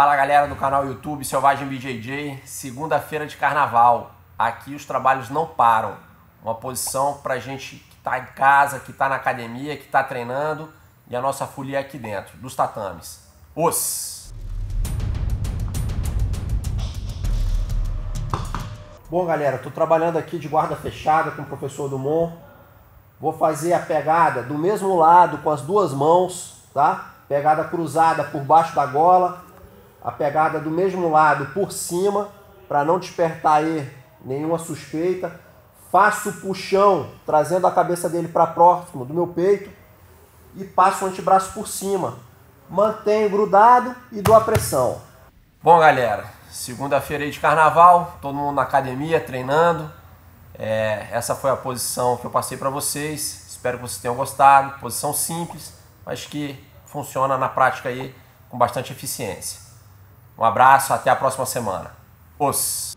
Fala galera do canal YouTube Selvagem BJJ, segunda-feira de carnaval. Aqui os trabalhos não param. Uma posição para gente que está em casa, que está na academia, que está treinando e a nossa folia é aqui dentro, dos tatames. Os! Bom galera, estou trabalhando aqui de guarda fechada com o professor Dumont. Vou fazer a pegada do mesmo lado com as duas mãos, tá? Pegada cruzada por baixo da gola a pegada do mesmo lado por cima, para não despertar aí nenhuma suspeita. Faço o puxão, trazendo a cabeça dele para próximo do meu peito e passo o antebraço por cima. Mantenho grudado e dou a pressão. Bom, galera, segunda-feira aí de carnaval, todo mundo na academia treinando. É, essa foi a posição que eu passei para vocês. Espero que vocês tenham gostado. Posição simples, mas que funciona na prática aí com bastante eficiência. Um abraço, até a próxima semana. Os.